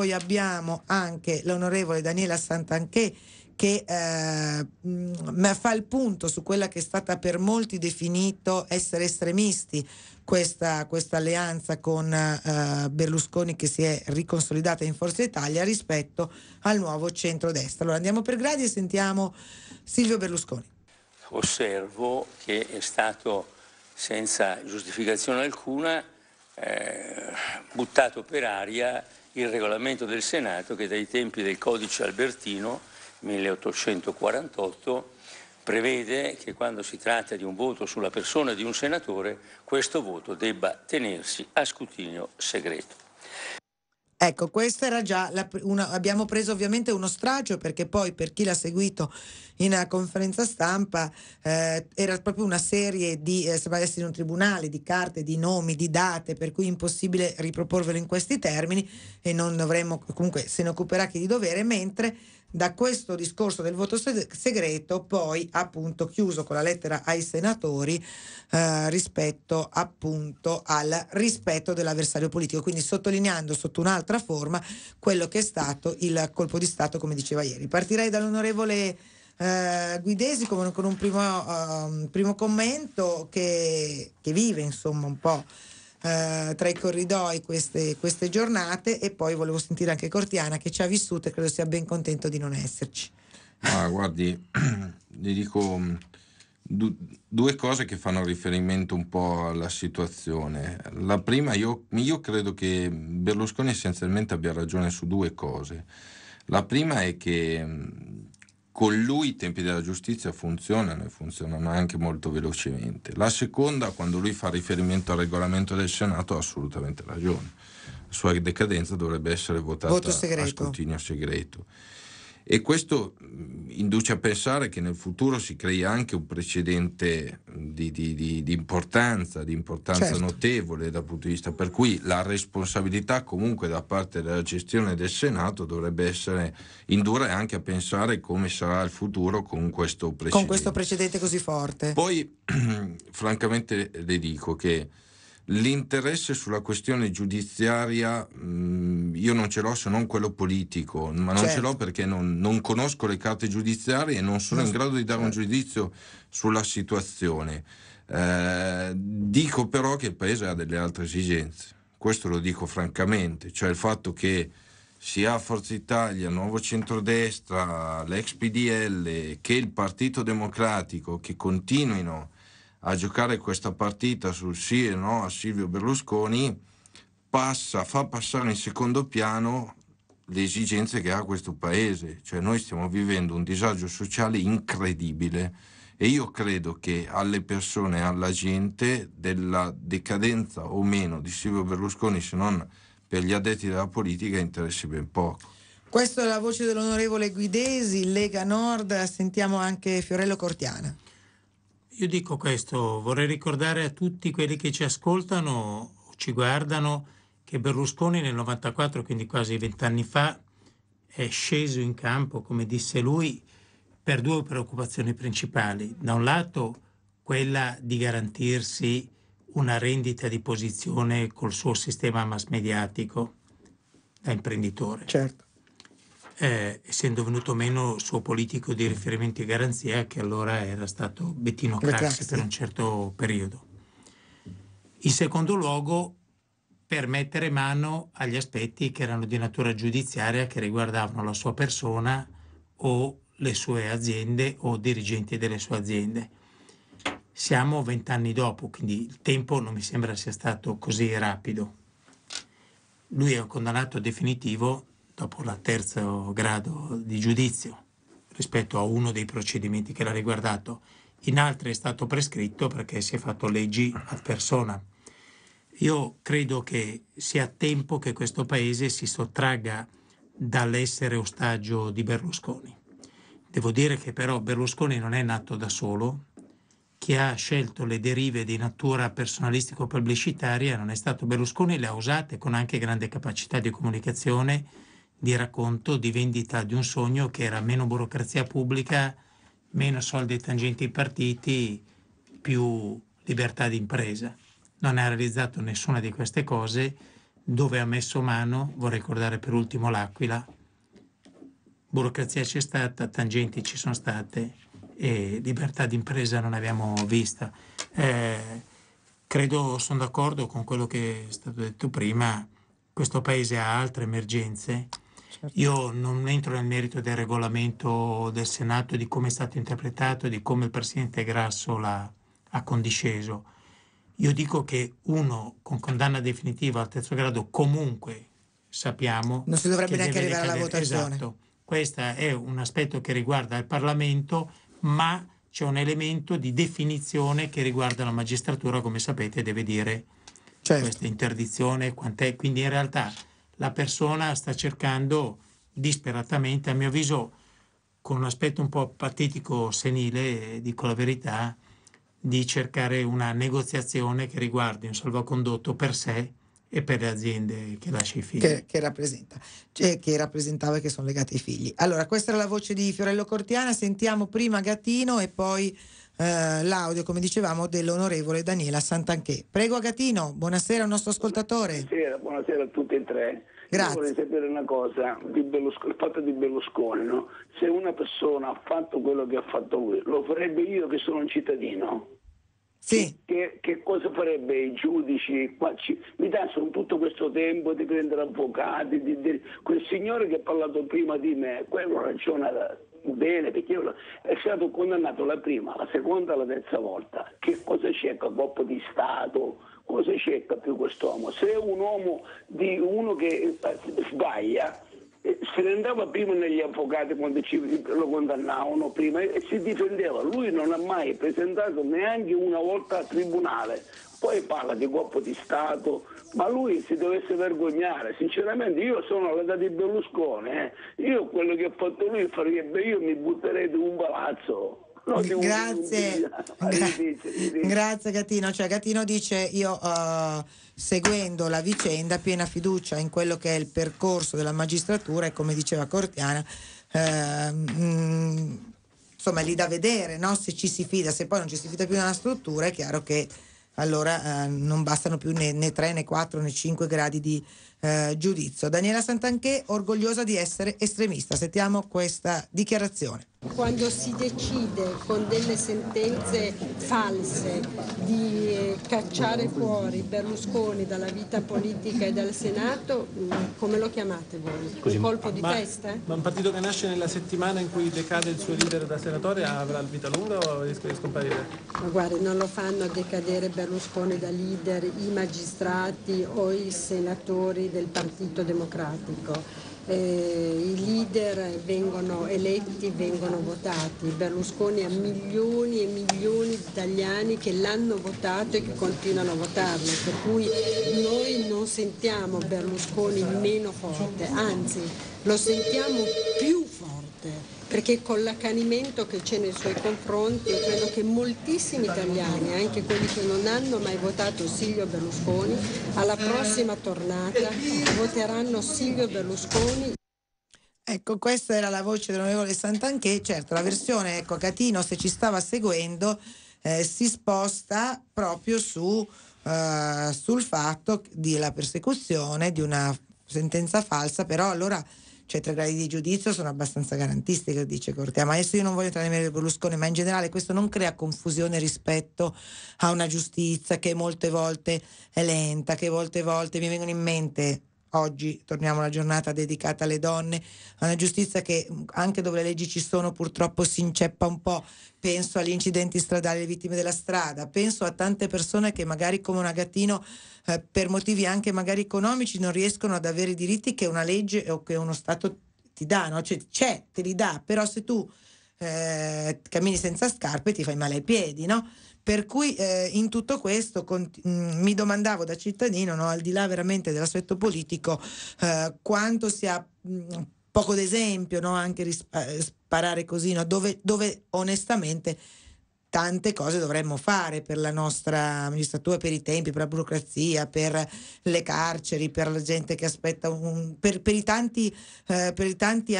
poi abbiamo anche l'onorevole Daniela Santanché che eh, mm, fa il punto su quella che è stata per molti definito essere estremisti, questa, questa alleanza con eh, Berlusconi che si è riconsolidata in Forza Italia rispetto al nuovo centrodestra. Allora andiamo per gradi e sentiamo Silvio Berlusconi. Osservo che è stato senza giustificazione alcuna eh, buttato per aria il regolamento del Senato che dai tempi del codice albertino 1848 prevede che quando si tratta di un voto sulla persona di un senatore questo voto debba tenersi a scrutinio segreto. Ecco, questa era già la, una, abbiamo preso ovviamente uno straccio perché poi per chi l'ha seguito in eh, conferenza stampa eh, era proprio una serie di, eh, sembra essere in un tribunale, di carte, di nomi, di date, per cui impossibile riproporvelo in questi termini e non dovremmo, comunque se ne occuperà chi di dovere, mentre da questo discorso del voto segreto poi appunto chiuso con la lettera ai senatori eh, rispetto appunto al rispetto dell'avversario politico, quindi sottolineando sotto un altro un'altra forma quello che è stato il colpo di Stato, come diceva ieri. Partirei dall'onorevole eh, Guidesi con, con un primo, eh, primo commento che, che, vive insomma un po'. Eh, tra i corridoi queste, queste giornate e poi volevo sentire anche Cortiana che ci ha vissuto e credo sia ben contento di non esserci. Ah, guardi, le dico du- due cose che fanno riferimento un po' alla situazione. La prima, io, io credo che Berlusconi essenzialmente abbia ragione su due cose. La prima è che mm, con lui i tempi della giustizia funzionano e funzionano anche molto velocemente. La seconda, quando lui fa riferimento al regolamento del Senato, ha assolutamente ragione. La sua decadenza dovrebbe essere votata a scrutinio segreto e questo mm, induce a pensare che nel futuro si crei anche un precedente mm, di, di, di, di importanza, di importanza certo. notevole dal punto di vista, per cui la responsabilità comunque da parte della gestione del Senato dovrebbe essere indurre anche a pensare come sarà il futuro con questo precedente. Con questo precedente così forte. Poi francamente le dico che L'interesse sulla questione giudiziaria mh, mm, io non ce l'ho se non quello politico, ma non certo. ce l'ho certo. perché non, non, conosco le carte giudiziarie e non sono in grado di dare un eh. giudizio sulla situazione. Eh, dico però che il Paese ha delle altre esigenze, questo lo dico francamente, cioè il fatto che sia Forza Italia, Nuovo Centrodestra, l'ex PDL che il Partito Democratico che continuino a a giocare questa partita sul sì e no a Silvio Berlusconi, passa, fa passare in secondo piano le esigenze che ha questo paese. Cioè noi stiamo vivendo un disagio sociale incredibile e io credo che alle persone, alla gente della decadenza o meno di Silvio Berlusconi, se non per gli addetti della politica, interessi ben poco. Questa è la voce dell'onorevole Guidesi, Lega Nord, sentiamo anche Fiorello Cortiana. Io dico questo, vorrei ricordare a tutti quelli che ci ascoltano o ci guardano che Berlusconi nel 94, quindi quasi vent'anni fa, è sceso in campo, come disse lui, per due preoccupazioni principali. Da un lato quella di garantirsi una rendita di posizione col suo sistema mass mediatico da imprenditore. Certo eh, essendo venuto meno il suo politico di riferimento e garanzia, che allora era stato Bettino Craxi per un certo periodo. In secondo luogo, per mettere mano agli aspetti che erano di natura giudiziaria, che riguardavano la sua persona o le sue aziende o dirigenti delle sue aziende. Siamo vent'anni dopo, quindi il tempo non mi sembra sia stato così rapido. Lui è un condannato definitivo dopo il terzo grado di giudizio rispetto a uno dei procedimenti che l'ha riguardato, in altri è stato prescritto perché si è fatto leggi ad persona. Io credo che sia tempo che questo Paese si sottragga dall'essere ostaggio di Berlusconi. Devo dire che però Berlusconi non è nato da solo, chi ha scelto le derive di natura personalistico-pubblicitaria non è stato Berlusconi, le ha usate con anche grande capacità di comunicazione di racconto, di vendita di un sogno che era meno burocrazia pubblica, meno soldi e tangenti ai partiti, più libertà di impresa. Non ha realizzato nessuna di queste cose, dove ha messo mano, vorrei ricordare per ultimo l'Aquila, burocrazia c'è stata, tangenti ci sono state e libertà di impresa non abbiamo vista. Eh, credo, sono d'accordo con quello che è stato detto prima, questo paese ha altre emergenze Certo. Io non entro nel merito del regolamento del Senato, di come è stato interpretato, di come il Presidente Grasso l'ha ha condisceso. Io dico che uno con condanna definitiva al terzo grado comunque sappiamo... Non si dovrebbe neanche arrivare alla votazione. Esatto. Questo è un aspetto che riguarda il Parlamento, ma c'è un elemento di definizione che riguarda la magistratura, come sapete, deve dire certo. questa interdizione, quant'è. Quindi in realtà la persona sta cercando disperatamente, a mio avviso, con un aspetto un po' patetico, senile, eh, dico la verità, di cercare una negoziazione che riguardi un salvacondotto per sé e per le aziende che lascia i figli. Che, che rappresenta, cioè che rappresentava e che sono legate ai figli. Allora, questa era la voce di Fiorello Cortiana, sentiamo prima Gatino e poi... Eh, l'audio, come dicevamo, dell'onorevole Daniela Santanché. Prego Agatino, buonasera al nostro ascoltatore. Buonasera, buonasera a tutti e tre. Grazie. Io vorrei sapere una cosa, di il fatto di Berlusconi, no? se una persona ha fatto quello che ha fatto lui, lo farebbe io che sono un cittadino? Sì. Che, che, cosa farebbe i giudici? Qua ci, mi danno tutto questo tempo di prendere avvocati, di, di, quel signore che ha parlato prima di me, quello ragiona bene perché io è stato condannato la prima, la seconda, la terza volta. Che cosa c'è che colpo di Stato? Cosa c'è più quest'uomo? Se è un uomo di uno che eh, sbaglia, eh, se ne andava prima negli avvocati quando lo condannavano prima e si difendeva. Lui non ha mai presentato neanche una volta al tribunale. Poi parla di colpo di Stato, ma lui si dovesse vergognare. Sinceramente io sono all'età di Berlusconi, eh. io quello che ha fatto lui farebbe, io mi butterei di un palazzo. grazie, ah, grazie Gatino. Cioè, Gattino dice io uh, seguendo la vicenda piena fiducia in quello che è il percorso della magistratura e come diceva Cortiana, uh, ehm, mh, mm, insomma lì da vedere no? se ci si fida, se poi non ci si fida più di struttura è chiaro che allora eh, non bastano più né, né, 3 né 4 né 5 gradi di eh, giudizio. Daniela Santanché, orgogliosa di essere estremista, sentiamo questa dichiarazione. Quando si decide con delle sentenze false di eh, cacciare fuori Berlusconi dalla vita politica e dal Senato, mm, come lo chiamate voi? Scusi, Un colpo di ma, testa? Ma un partito che nasce nella settimana in cui decade il suo leader da senatore avrà vita lunga o rischia di scomparire? Ma guardi, non lo fanno decadere Berlusconi da leader i magistrati o i senatori del Partito Democratico. Eh, I leader vengono eletti, vengono sono votati. Berlusconi ha milioni e milioni di italiani che l'hanno votato e che continuano a votarlo, per cui noi non sentiamo Berlusconi meno forte, anzi lo sentiamo più forte perché con l'accanimento che c'è nei suoi confronti io credo che moltissimi italiani, anche quelli che non hanno mai votato Silvio Berlusconi, alla prossima tornata voteranno Silvio Berlusconi. Ecco, questa era la voce dell'onorevole Santanché, certo la versione, ecco Catino se ci stava seguendo, eh, si sposta proprio su, eh, sul fatto della persecuzione di una sentenza falsa, però allora cioè tre gradi di giudizio sono abbastanza garantisti, dice Cortea. Ma adesso io non voglio entrare nel Berlusconi, ma in generale questo non crea confusione rispetto a una giustizia che molte volte è lenta, che molte volte mi vengono in mente Oggi torniamo alla giornata dedicata alle donne, a una giustizia che mm, anche dove le leggi ci sono purtroppo si inceppa un po'. Penso agli incidenti stradali, alle vittime della strada, penso a tante persone che magari come un agatino eh, per motivi anche magari economici non riescono ad avere i diritti che una legge o che uno Stato ti dà, no? cioè, c'è, te li dà, però se tu eh, cammini senza scarpe ti fai male ai piedi, no? Per cui eh, in tutto questo con, mm, mi domandavo da cittadino, no, al di là veramente dell'aspetto politico, eh, quanto sia mh, mm, poco d'esempio no, anche risp- eh, sparare così, no, dove, dove onestamente tante cose dovremmo fare per la nostra amministratura, per i tempi, per la burocrazia, per le carceri, per la gente che aspetta, un, per, per, i tanti, eh, per i tanti